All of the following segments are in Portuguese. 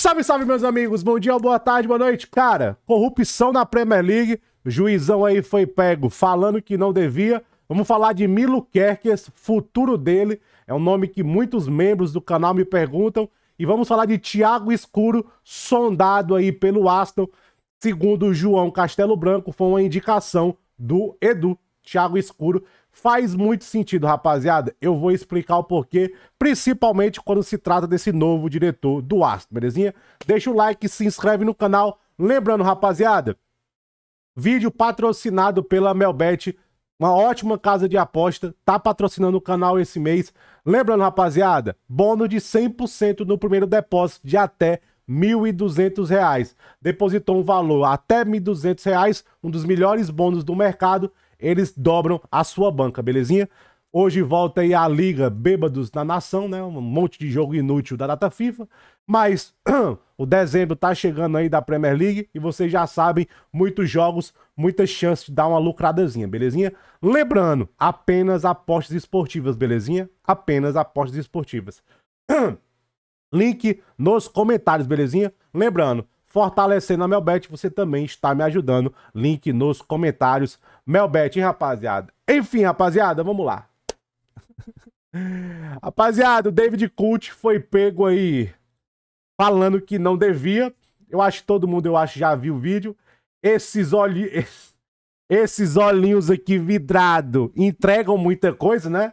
Salve, salve, meus amigos. Bom dia, boa tarde, boa noite. Cara, corrupção na Premier League. juizão aí foi pego falando que não devia. Vamos falar de Milo Kerkes, futuro dele. É um nome que muitos membros do canal me perguntam. E vamos falar de Thiago Escuro, sondado aí pelo Aston. Segundo o João Castelo Branco, foi uma indicação do Edu. Thiago Escuro faz muito sentido, rapaziada. Eu vou explicar o porquê, principalmente quando se trata desse novo diretor do Astro, belezinha? Deixa o like, se inscreve no canal. Lembrando, rapaziada, vídeo patrocinado pela Melbet, uma ótima casa de aposta, tá patrocinando o canal esse mês. Lembrando, rapaziada, bônus de 100% no primeiro depósito de até R$ 1.200. Depositou um valor até R$ 1.200, um dos melhores bônus do mercado eles dobram a sua banca, belezinha? Hoje volta aí a Liga Bêbados da Nação, né? Um monte de jogo inútil da data FIFA. Mas o dezembro tá chegando aí da Premier League e vocês já sabem, muitos jogos, muitas chances de dar uma lucradazinha, belezinha? Lembrando, apenas apostas esportivas, belezinha? Apenas apostas esportivas. Link nos comentários, belezinha? Lembrando, fortalecendo a Melbet, você também está me ajudando. Link nos comentários. Melbet, hein, rapaziada? Enfim, rapaziada, vamos lá. rapaziada, o David Cult foi pego aí falando que não devia. Eu acho que todo mundo, eu acho, já viu o vídeo. Esses olhos... Esses olhinhos aqui vidrado entregam muita coisa, né?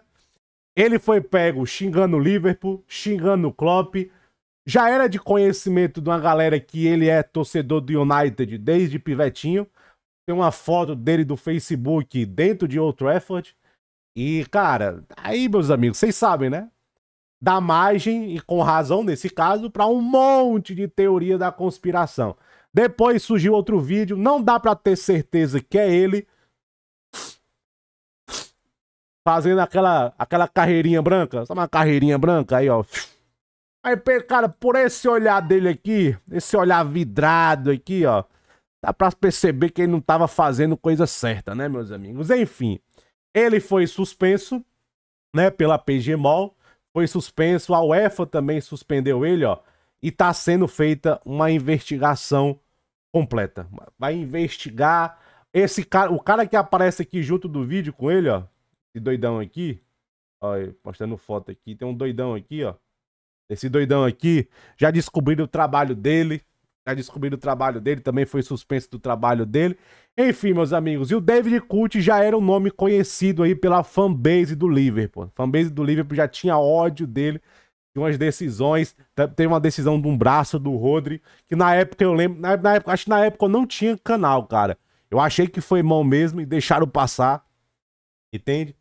Ele foi pego xingando o Liverpool, xingando o Klopp, já era de conhecimento de uma galera que ele é torcedor do United desde pivetinho. Tem uma foto dele do Facebook dentro de outro effort. E, cara, aí, meus amigos, vocês sabem, né? Dá margem, e com razão nesse caso, para um monte de teoria da conspiração. Depois surgiu outro vídeo, não dá para ter certeza que é ele fazendo aquela aquela carreirinha branca, sabe uma carreirinha branca aí, ó. Aí, cara, por esse olhar dele aqui, esse olhar vidrado aqui, ó, dá pra perceber que ele não tava fazendo coisa certa, né, meus amigos? Enfim, ele foi suspenso, né, pela PGMOL, foi suspenso, a UEFA também suspendeu ele, ó, e tá sendo feita uma investigação completa. Vai investigar esse cara, o cara que aparece aqui junto do vídeo com ele, ó, esse doidão aqui, ó, postando foto aqui, tem um doidão aqui, ó, esse doidão aqui, já descobriram o trabalho dele. Já descobriram o trabalho dele, também foi suspenso do trabalho dele. Enfim, meus amigos, e o David Cut já era um nome conhecido aí pela fanbase do Liverpool. fanbase do Liverpool já tinha ódio dele de umas decisões. Teve uma decisão de um braço do Rodri, que na época eu lembro, na, na época, acho que na época eu não tinha canal, cara. Eu achei que foi mão mesmo e deixaram passar. Entende?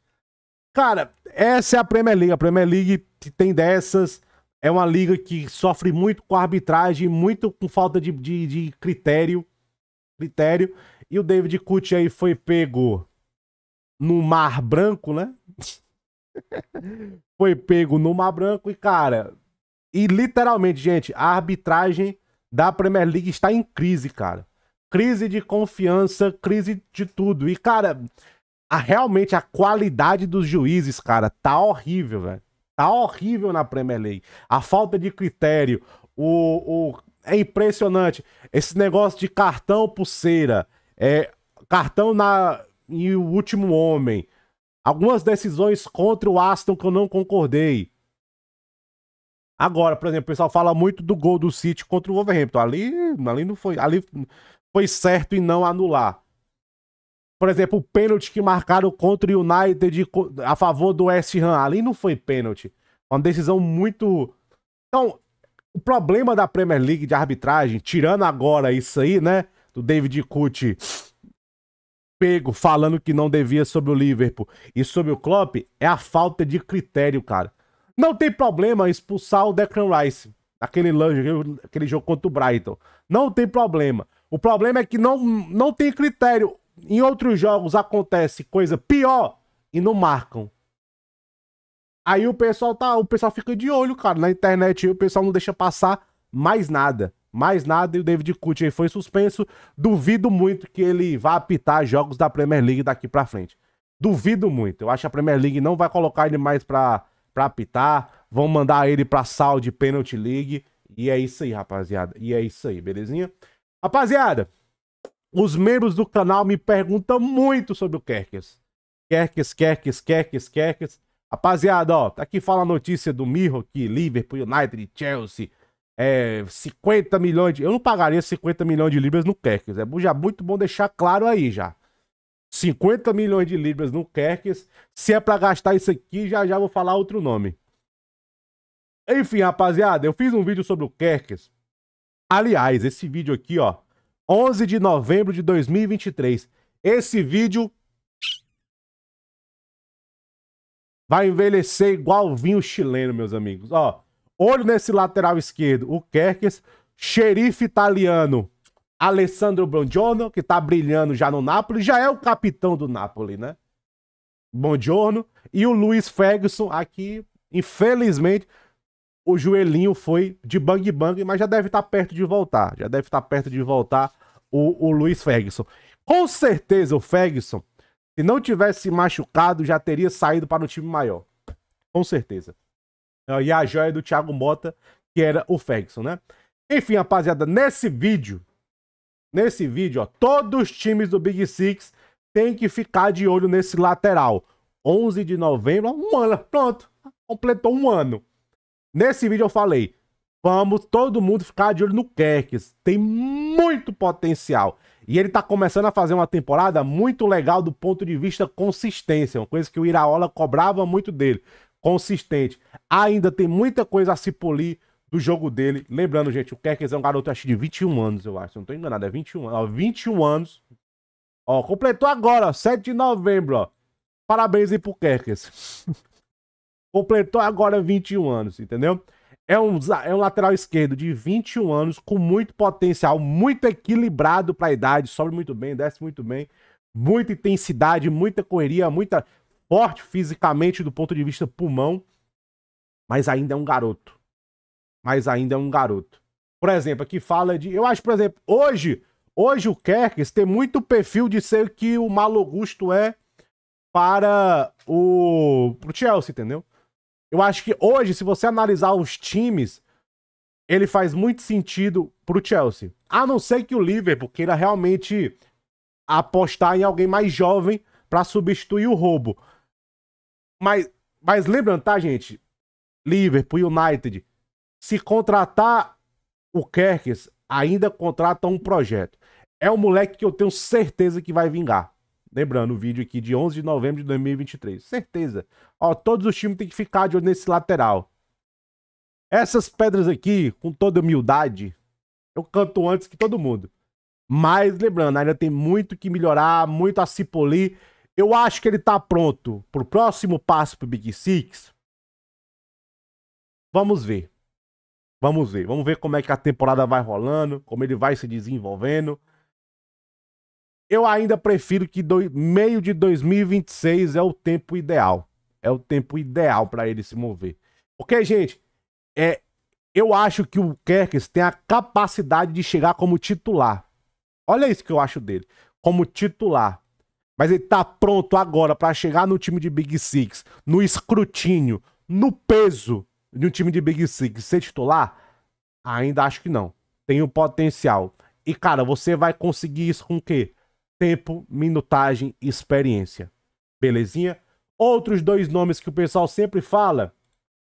Cara, essa é a Premier League. A Premier League tem dessas. É uma liga que sofre muito com arbitragem, muito com falta de, de, de critério. Critério. E o David Cut aí foi pego no Mar Branco, né? foi pego no Mar Branco e, cara. E literalmente, gente, a arbitragem da Premier League está em crise, cara. Crise de confiança, crise de tudo. E, cara, a, realmente a qualidade dos juízes, cara, tá horrível, velho. Tá horrível na Premier League. A falta de critério, o, o é impressionante. Esse negócio de cartão pulseira, é, cartão na e o último homem. Algumas decisões contra o Aston que eu não concordei. Agora, por exemplo, o pessoal fala muito do gol do City contra o Wolverhampton. Ali, ali não foi, ali foi certo em não anular por exemplo, o pênalti que marcaram contra o United a favor do West Ham. Ali não foi pênalti. Uma decisão muito. Então, o problema da Premier League de arbitragem, tirando agora isso aí, né? Do David Cut pego falando que não devia sobre o Liverpool e sobre o Klopp, é a falta de critério, cara. Não tem problema expulsar o Declan Rice, aquele, aquele jogo contra o Brighton. Não tem problema. O problema é que não, não tem critério. Em outros jogos acontece coisa pior e não marcam. Aí o pessoal tá, o pessoal fica de olho, cara, na internet, o pessoal não deixa passar mais nada. Mais nada e o David aí foi suspenso. Duvido muito que ele vá apitar jogos da Premier League daqui para frente. Duvido muito. Eu acho que a Premier League não vai colocar ele mais pra, pra apitar. Vão mandar ele pra sal de Penalty League. E é isso aí, rapaziada. E é isso aí, belezinha? Rapaziada, os membros do canal me perguntam muito sobre o Kerkes. Kerkes, Kerkes, Kerkes, Kerkes. Rapaziada, ó, tá aqui fala a notícia do Mirro que Liverpool, United, Chelsea, é, 50 milhões de... Eu não pagaria 50 milhões de libras no Kerkes. É já muito bom deixar claro aí já. 50 milhões de libras no Kerkes. Se é para gastar isso aqui, já já vou falar outro nome. Enfim, rapaziada, eu fiz um vídeo sobre o Kerkes. Aliás, esse vídeo aqui, ó, 11 de novembro de 2023. Esse vídeo vai envelhecer igual vinho chileno, meus amigos. Ó, olho nesse lateral esquerdo, o Kerkes, xerife italiano, Alessandro Bongiorno, que tá brilhando já no Napoli, já é o capitão do Napoli, né? Bongiorno e o Luiz Ferguson aqui, infelizmente, o joelhinho foi de bang bang, mas já deve estar tá perto de voltar. Já deve estar tá perto de voltar o, o Luiz Ferguson. Com certeza o Ferguson, se não tivesse machucado, já teria saído para um time maior. Com certeza. Ah, e a joia do Thiago Mota, que era o Ferguson, né? Enfim, rapaziada, nesse vídeo, nesse vídeo, ó, todos os times do Big Six têm que ficar de olho nesse lateral. 11 de novembro, um ano, pronto, completou um ano. Nesse vídeo eu falei, vamos todo mundo ficar de olho no Kerkes. Tem muito potencial. E ele tá começando a fazer uma temporada muito legal do ponto de vista consistência, uma coisa que o Iraola cobrava muito dele. Consistente. Ainda tem muita coisa a se polir do jogo dele. Lembrando, gente, o Kerkes é um garoto, acho, de 21 anos, eu acho. Não tô enganado, é 21 Ó, 21 anos. Ó, completou agora, ó, 7 de novembro, ó. Parabéns aí pro Kerkes. Completou agora 21 anos, entendeu? É um, é um lateral esquerdo de 21 anos, com muito potencial, muito equilibrado para a idade, sobe muito bem, desce muito bem, muita intensidade, muita correria, muita forte fisicamente do ponto de vista pulmão, mas ainda é um garoto. Mas ainda é um garoto. Por exemplo, aqui fala de. Eu acho, por exemplo, hoje, hoje o Kerkes tem muito perfil de ser que o Malo Augusto é para o pro Chelsea, entendeu? Eu acho que hoje, se você analisar os times, ele faz muito sentido pro Chelsea. A não ser que o Liverpool queira realmente apostar em alguém mais jovem para substituir o roubo. Mas, mas lembrando, tá, gente? Liverpool, e United, se contratar o Kerkes, ainda contrata um projeto. É um moleque que eu tenho certeza que vai vingar. Lembrando, o vídeo aqui de 11 de novembro de 2023. Certeza. Ó, todos os times têm que ficar de olho nesse lateral. Essas pedras aqui, com toda humildade, eu canto antes que todo mundo. Mas lembrando, ainda tem muito que melhorar, muito a se polir. Eu acho que ele tá pronto pro próximo passo pro Big Six. Vamos ver. Vamos ver. Vamos ver como é que a temporada vai rolando, como ele vai se desenvolvendo. Eu ainda prefiro que do... meio de 2026 é o tempo ideal. É o tempo ideal para ele se mover. Ok, gente? É, eu acho que o Kerkes tem a capacidade de chegar como titular. Olha isso que eu acho dele. Como titular. Mas ele tá pronto agora para chegar no time de Big Six, no escrutínio, no peso de um time de Big Six ser titular? Ainda acho que não. Tem o um potencial. E, cara, você vai conseguir isso com o quê? tempo, minutagem e experiência. Belezinha? Outros dois nomes que o pessoal sempre fala: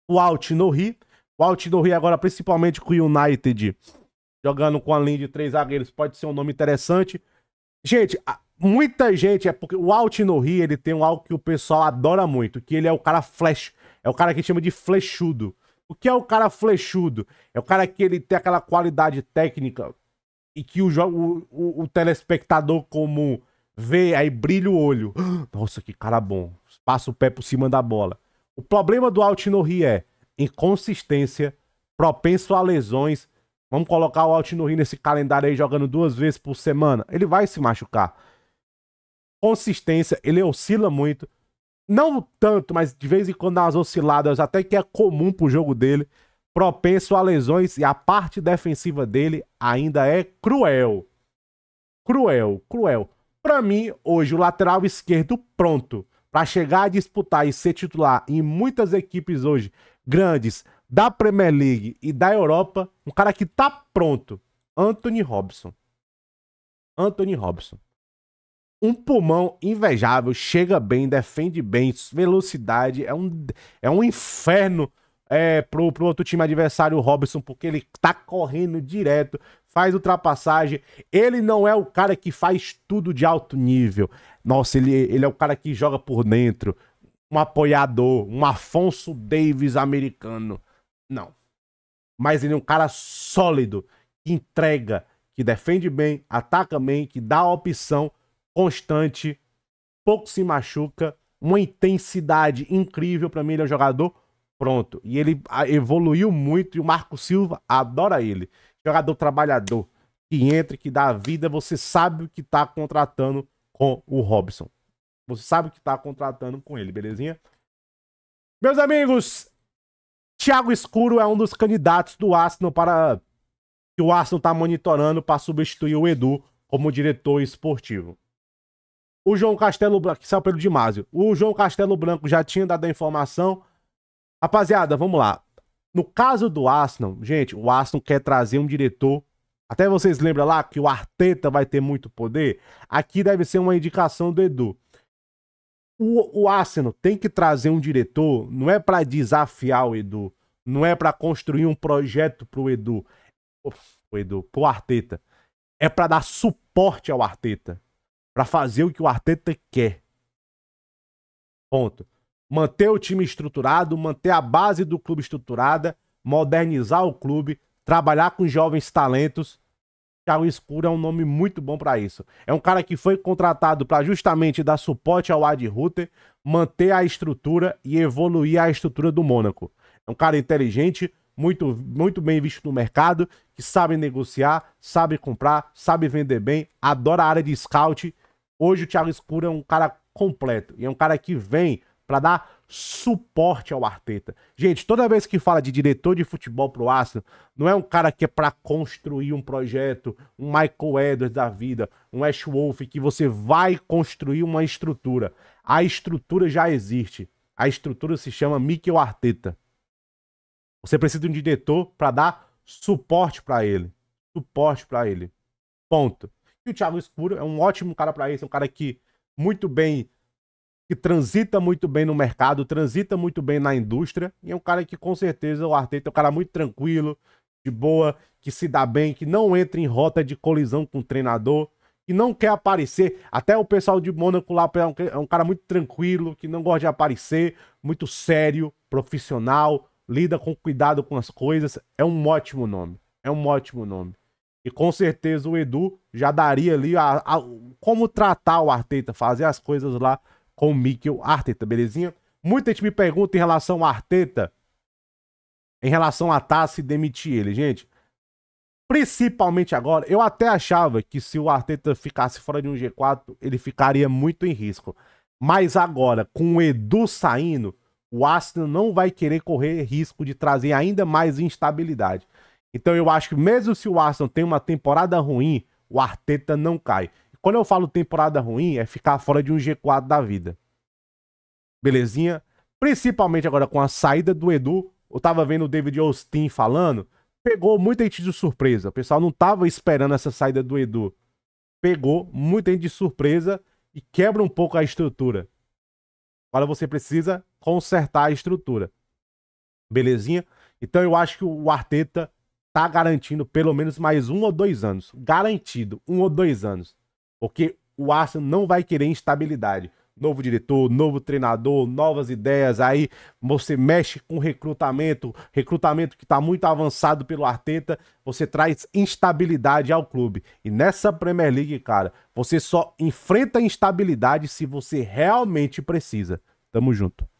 o Altinori. O Altinohi agora, principalmente com o United, jogando com a linha de três zagueiros, pode ser um nome interessante. Gente, muita gente é porque o Altinori ele tem algo que o pessoal adora muito, que ele é o cara flash, é o cara que chama de flechudo. O que é o cara flechudo? É o cara que ele tem aquela qualidade técnica e que o, o, o telespectador comum vê, aí brilha o olho. Nossa, que cara bom. Passa o pé por cima da bola. O problema do Altinori é inconsistência, propenso a lesões. Vamos colocar o Altinori nesse calendário aí jogando duas vezes por semana. Ele vai se machucar. Consistência, ele oscila muito. Não tanto, mas de vez em quando dá umas osciladas, até que é comum pro jogo dele propenso a lesões e a parte defensiva dele ainda é cruel. Cruel, cruel. Para mim, hoje o lateral esquerdo pronto para chegar a disputar e ser titular em muitas equipes hoje grandes da Premier League e da Europa, um cara que tá pronto, Anthony Robson. Anthony Robson. Um pulmão invejável, chega bem, defende bem, velocidade, é um, é um inferno é, pro, pro outro time adversário, o Robson, porque ele tá correndo direto, faz ultrapassagem. Ele não é o cara que faz tudo de alto nível. Nossa, ele, ele é o cara que joga por dentro. Um apoiador, um Afonso Davis americano. Não. Mas ele é um cara sólido, que entrega, que defende bem, ataca bem, que dá opção constante, pouco se machuca, uma intensidade incrível. Para mim, ele é um jogador Pronto. E ele ah, evoluiu muito e o Marco Silva adora ele. Jogador trabalhador que entra, que dá a vida, você sabe o que tá contratando com o Robson. Você sabe o que tá contratando com ele, belezinha? Meus amigos, Thiago Escuro é um dos candidatos do Arsenal para que o Arsenal tá monitorando para substituir o Edu como diretor esportivo. O João Castelo Branco, que saiu pelo Dimásio. O João Castelo Branco já tinha dado a informação Rapaziada, vamos lá. No caso do Aston, gente, o Aston quer trazer um diretor. Até vocês lembram lá que o Arteta vai ter muito poder? Aqui deve ser uma indicação do Edu. O, o Arsenal tem que trazer um diretor, não é para desafiar o Edu, não é para construir um projeto pro Edu, O Edu, pro Arteta. É para dar suporte ao Arteta, para fazer o que o Arteta quer. Ponto manter o time estruturado, manter a base do clube estruturada, modernizar o clube, trabalhar com jovens talentos. Thiago Escuro é um nome muito bom para isso. É um cara que foi contratado para justamente dar suporte ao Ad Ruther, manter a estrutura e evoluir a estrutura do Mônaco. É um cara inteligente, muito, muito bem visto no mercado, que sabe negociar, sabe comprar, sabe vender bem, adora a área de scout. Hoje o Thiago Escuro é um cara completo e é um cara que vem para dar suporte ao Arteta. Gente, toda vez que fala de diretor de futebol pro Arsenal, não é um cara que é para construir um projeto, um Michael Edwards da vida, um Ash Wolf que você vai construir uma estrutura. A estrutura já existe. A estrutura se chama Mikel Arteta. Você precisa de um diretor para dar suporte para ele, suporte para ele. Ponto. E o Thiago Escuro é um ótimo cara para isso, é um cara que muito bem que transita muito bem no mercado, transita muito bem na indústria, e é um cara que com certeza o Arteta é um cara muito tranquilo, de boa, que se dá bem, que não entra em rota de colisão com o treinador, que não quer aparecer. Até o pessoal de Mônaco lá é um, é um cara muito tranquilo, que não gosta de aparecer, muito sério, profissional, lida com cuidado com as coisas. É um ótimo nome. É um ótimo nome. E com certeza o Edu já daria ali a, a, como tratar o Arteta, fazer as coisas lá com o Mikel Arteta, belezinha? Muita gente me pergunta em relação ao Arteta, em relação a Tassi demitir ele, gente. Principalmente agora, eu até achava que se o Arteta ficasse fora de um G4, ele ficaria muito em risco. Mas agora, com o Edu saindo, o Arsenal não vai querer correr risco de trazer ainda mais instabilidade. Então eu acho que mesmo se o Arsenal tem uma temporada ruim, o Arteta não cai. Quando eu falo temporada ruim, é ficar fora de um G4 da vida. Belezinha? Principalmente agora com a saída do Edu. Eu tava vendo o David Austin falando. Pegou muita gente de surpresa. O pessoal não tava esperando essa saída do Edu. Pegou muita gente de surpresa e quebra um pouco a estrutura. Agora você precisa consertar a estrutura. Belezinha? Então eu acho que o Arteta tá garantindo pelo menos mais um ou dois anos. Garantido, um ou dois anos. Porque o Arsenal não vai querer instabilidade. Novo diretor, novo treinador, novas ideias. Aí você mexe com recrutamento, recrutamento que está muito avançado pelo Arteta. Você traz instabilidade ao clube. E nessa Premier League, cara, você só enfrenta instabilidade se você realmente precisa. Tamo junto.